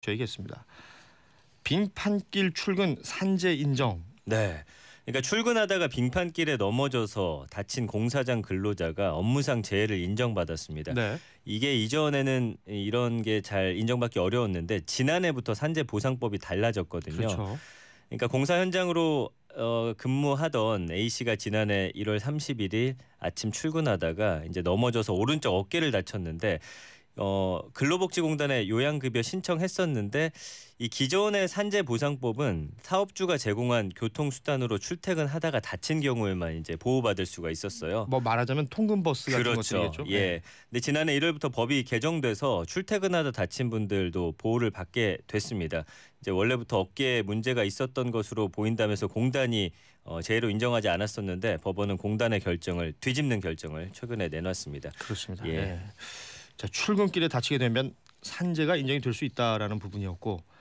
저희겠습니다. 빙판길 출근 산재 인정. 네. 그러니까 출근하다가 빙판길에 넘어져서 다친 공사장 근로자가 업무상 재해를 인정받았습니다. 네. 이게 이전에는 이런 게 잘 인정받기 어려웠는데 지난해부터 산재 보상법이 달라졌거든요. 그렇죠. 그러니까 공사 현장으로 어, 근무하던 A 씨가 지난해 1월 31일 아침 출근하다가 이제 넘어져서 오른쪽 어깨를 다쳤는데 어, 근로복지공단에 요양급여 신청했었는데 이 기존의 산재보상법은 사업주가 제공한 교통수단으로 출퇴근하다가 다친 경우에만 이제 보호받을 수가 있었어요. 뭐 말하자면 통근버스 같은 그렇죠. 것들이겠죠. 예. 네. 근데 지난해 1월부터 법이 개정돼서 출퇴근하다 다친 분들도 보호를 받게 됐습니다. 이제 원래부터 어깨에 문제가 있었던 것으로 보인다면서 공단이 어, 제해로 인정하지 않았었는데 법원은 공단의 결정을 뒤집는 결정을 최근에 내놨습니다. 그렇습니다. 예. 네. 자, 출근길에 다치게 되면 산재가 인정이 될 수 있다라는 부분이었고